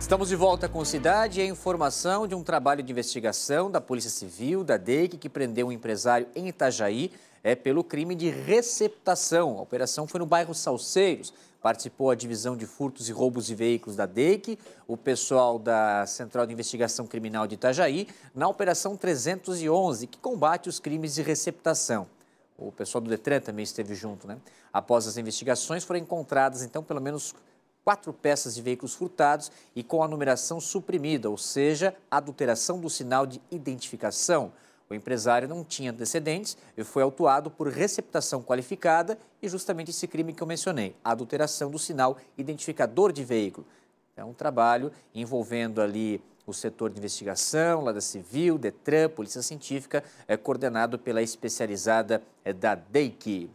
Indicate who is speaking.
Speaker 1: Estamos de volta com Cidade e a informação de um trabalho de investigação da Polícia Civil, da DEIC, que prendeu um empresário em Itajaí é pelo crime de receptação. A operação foi no bairro Salseiros. Participou a divisão de furtos e roubos de veículos da DEIC, o pessoal da Central de Investigação Criminal de Itajaí, na Operação 311, que combate os crimes de receptação. O pessoal do Detran também esteve junto, né? Após as investigações, foram encontradas, então, pelo menos quatro peças de veículos furtados e com a numeração suprimida, ou seja, adulteração do sinal de identificação. O empresário não tinha antecedentes e foi autuado por receptação qualificada e justamente esse crime que eu mencionei, a adulteração do sinal identificador de veículo. É um trabalho envolvendo ali o setor de investigação, lá da Civil, Detran, Polícia Científica, é coordenado pela especializada é, da DEIC.